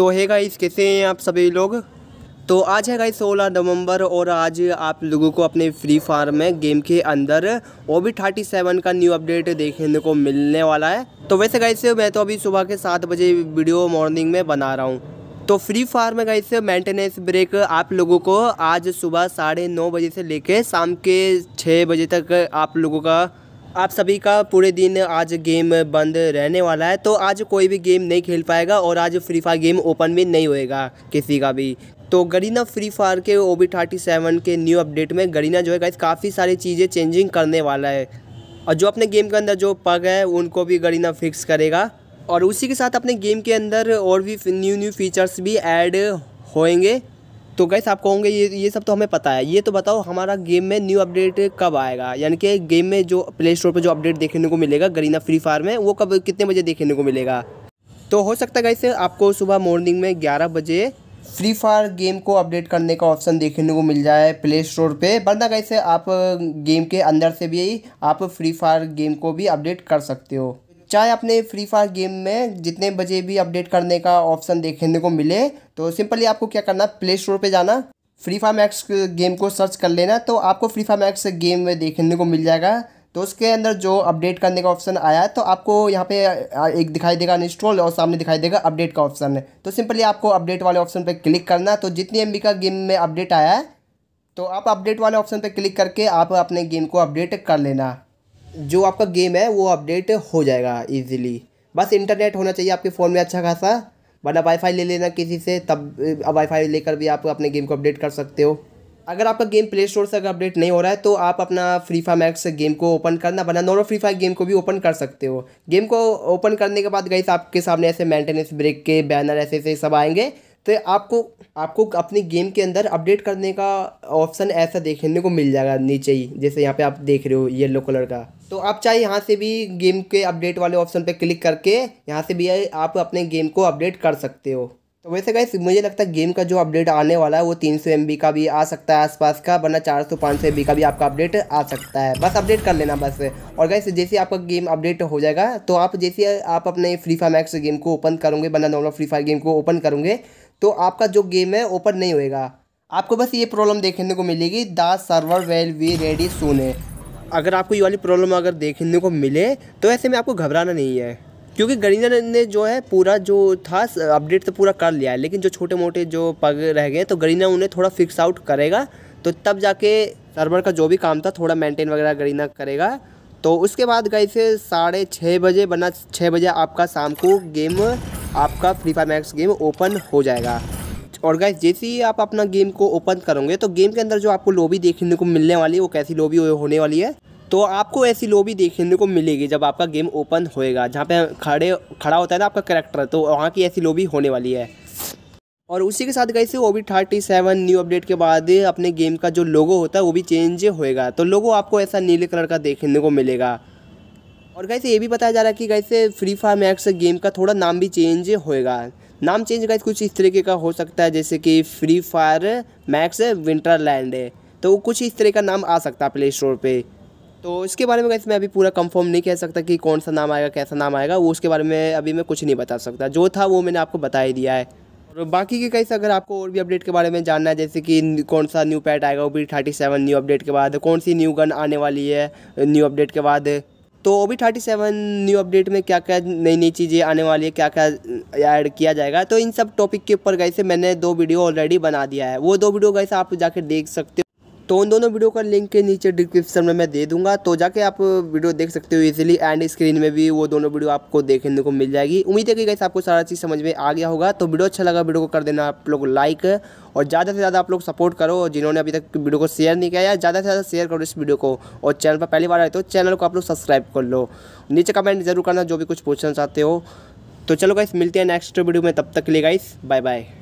तो है गाइस कैसे हैं आप सभी लोग तो आज है गाइस सोलह नवंबर और आज आप लोगों को अपने फ्री फायर में गेम के अंदर ओ बी थर्टी सेवन का न्यू अपडेट देखने को मिलने वाला है तो वैसे गाइस मैं तो अभी सुबह के सात बजे वीडियो मॉर्निंग में बना रहा हूँ तो फ्री फायर में गाइस मेंटेनेंस ब्रेक आप लोगों को आज सुबह साढ़े नौ बजे से लेके शाम के छः बजे तक आप लोगों का आप सभी का पूरे दिन आज गेम बंद रहने वाला है तो आज कोई भी गेम नहीं खेल पाएगा और आज फ्री फायर गेम ओपन भी नहीं होएगा किसी का भी तो गरीना फ्री फायर के ओ बी थर्टी सेवन के न्यू अपडेट में गरीना जो है गाइस काफ़ी सारी चीज़ें चेंजिंग करने वाला है और जो अपने गेम के अंदर जो पग है उनको भी गरीना फिक्स करेगा और उसी के साथ अपने गेम के अंदर और भी न्यू न्यू फीचर्स भी ऐड होएंगे तो गैस आप कहोगे ये ये सब तो हमें पता है ये तो बताओ हमारा गेम में न्यू अपडेट कब आएगा यानी कि गेम में जो प्ले स्टोर पर जो अपडेट देखने को मिलेगा गरीना फ्री फायर में वो कब कितने बजे देखने को मिलेगा तो हो सकता है गैस आपको सुबह मॉर्निंग में ग्यारह बजे फ्री फायर गेम को अपडेट करने का ऑप्शन देखने को मिल जाए प्ले स्टोर पे वरना कैसे आप गेम के अंदर से भी आप फ्री फायर गेम को भी अपडेट कर सकते हो चाहे आपने फ्री फायर गेम में जितने बजे भी अपडेट करने का ऑप्शन देखने को मिले तो सिंपली आपको क्या करना प्ले स्टोर पर जाना फ्री फायर मैक्स गेम को सर्च कर लेना तो आपको फ्री फायर मैक्स गेम में देखने को मिल जाएगा तो उसके अंदर जो अपडेट करने का ऑप्शन आया है तो आपको यहाँ पे एक दिखाई देगा इंस्टॉल और सामने दिखाई देगा अपडेट का ऑप्शन है तो सिंपली आपको अपडेट वाले ऑप्शन पर क्लिक करना तो जितनी एम का गेम में अपडेट आया है तो आप अपडेट वाले ऑप्शन पर क्लिक करके आप अपने गेम को अपडेट कर लेना जो आपका गेम है वो अपडेट हो जाएगा ईजिली बस इंटरनेट होना चाहिए आपके फ़ोन में अच्छा खासा वरना वाईफाई ले लेना किसी से तब वाईफाई लेकर भी आप अपने गेम को अपडेट कर सकते हो अगर आपका गेम प्ले स्टोर से अगर अपडेट नहीं हो रहा है तो आप अपना फ्री फायर मैक्स गेम को ओपन करना वरना नॉर्मल फ्री फायर गेम को भी ओपन कर सकते हो गेम को ओपन करने के बाद गई आपके सामने ऐसे मेंटेनेंस ब्रेक के बैनर ऐसे ऐसे सब आएंगे तो आपको आपको अपने गेम के अंदर अपडेट करने का ऑप्शन ऐसा देखने को मिल जाएगा नीचे ही जैसे यहाँ पे आप देख रहे हो येलो कलर का तो आप चाहे यहाँ से भी गेम के अपडेट वाले ऑप्शन पर क्लिक करके यहाँ से भी आप अपने गेम को अपडेट कर सकते हो तो वैसे गाइस मुझे लगता है गेम का जो अपडेट आने वाला है वो तीन सौ एम बी का भी आ सकता है आसपास का वरना चार सौ पाँच सौ एम बी का भी आपका अपडेट आ सकता है बस अपडेट कर लेना बस और गाइस जैसे आपका गेम अपडेट हो जाएगा तो आप जैसे आप अपने फ्री फायर मैक्स गेम को ओपन करोगे वरना नॉर्मल फ्री फायर गेम को ओपन करोगे तो आपका जो गेम है ओपन नहीं होएगा आपको बस ये प्रॉब्लम देखने को मिलेगी the server will be ready soon अगर आपको ये वाली प्रॉब्लम अगर देखने को मिले तो ऐसे में आपको घबराना नहीं है क्योंकि गरीना ने जो है पूरा जो था अपडेट तो पूरा कर लिया है लेकिन जो छोटे मोटे जो पग रह गए तो गरीना उन्हें थोड़ा फिक्स आउट करेगा तो तब जाके सर्वर का जो भी काम था थोड़ा मेंटेन वगैरह गरीना करेगा तो उसके बाद गई से साढ़े छः बजे बना छः बजे आपका शाम को गेम आपका free fire max game open हो जाएगा और गाइज जैसे ही आप अपना गेम को ओपन करोगे तो गेम के अंदर जो आपको लोबी देखने को मिलने वाली है वो कैसी लोबी होने वाली है तो आपको ऐसी लोबी देखने को मिलेगी जब आपका गेम ओपन होएगा जहाँ पे खड़े खड़ा होता है ना आपका करेक्टर तो वहाँ की ऐसी लोबी होने वाली है और उसी के साथ गई से वो भी थर्टी सेवन न्यू अपडेट के बाद अपने गेम का जो लोगो होता है वो भी चेंज होएगा तो लोगो आपको ऐसा नीले कलर का देखने को मिलेगा और कैसे ये भी बताया जा रहा है कि कैसे फ्री फायर मैक्स गेम का थोड़ा नाम भी चेंज होएगा नाम चेंज गाइस कुछ इस तरीके का हो सकता है जैसे कि फ्री फायर मैक्स विंटरलैंड है तो कुछ इस तरह का नाम आ सकता है प्ले स्टोर पर तो इसके बारे में गाइस मैं अभी पूरा कंफर्म नहीं कह सकता कि कौन सा नाम आएगा कैसा नाम आएगा वो उसके बारे में अभी मैं कुछ नहीं बता सकता जो था वो मैंने आपको बता ही दिया है और बाकी के कैसे अगर आपको और भी अपडेट के बारे में जानना है जैसे कि कौन सा न्यू पैट आएगा वो भी थर्टी सेवन न्यू अपडेट के बाद कौन सी न्यू गन आने वाली है न्यू अपडेट के बाद तो O B thirty seven new update में क्या क्या नई नई चीज़ें आने वाली है क्या क्या ऐड किया जाएगा तो इन सब टॉपिक के ऊपर गए से मैंने दो वीडियो ऑलरेडी बना दिया है वो दो वीडियो गए आप जाके देख सकते हो तो उन दोनों वीडियो का लिंक के नीचे डिस्क्रिप्शन में मैं दे दूंगा तो जाके आप वीडियो देख सकते हो इजीली एंड स्क्रीन में भी वो दोनों वीडियो आपको देखने को मिल जाएगी उम्मीद है कि कैसे आपको सारा चीज़ समझ में आ गया होगा तो वीडियो अच्छा लगा वीडियो को कर देना आप लोग लाइक और ज़्यादा से ज़्यादा आप लोग सपोर्ट करो जिन्होंने अभी तक वीडियो को शेयर नहीं किया या ज़्यादा से ज़्यादा शेयर करो इस वीडियो को और चैनल पर पहली बार आए तो चैनल को आप लोग सब्सक्राइब कर लो नीचे कमेंट जरूर करना जो भी कुछ पूछना चाहते हो तो चलो गाइस मिलते हैं नेक्स्ट वीडियो में तब तक के लिए गाइस बाय बाय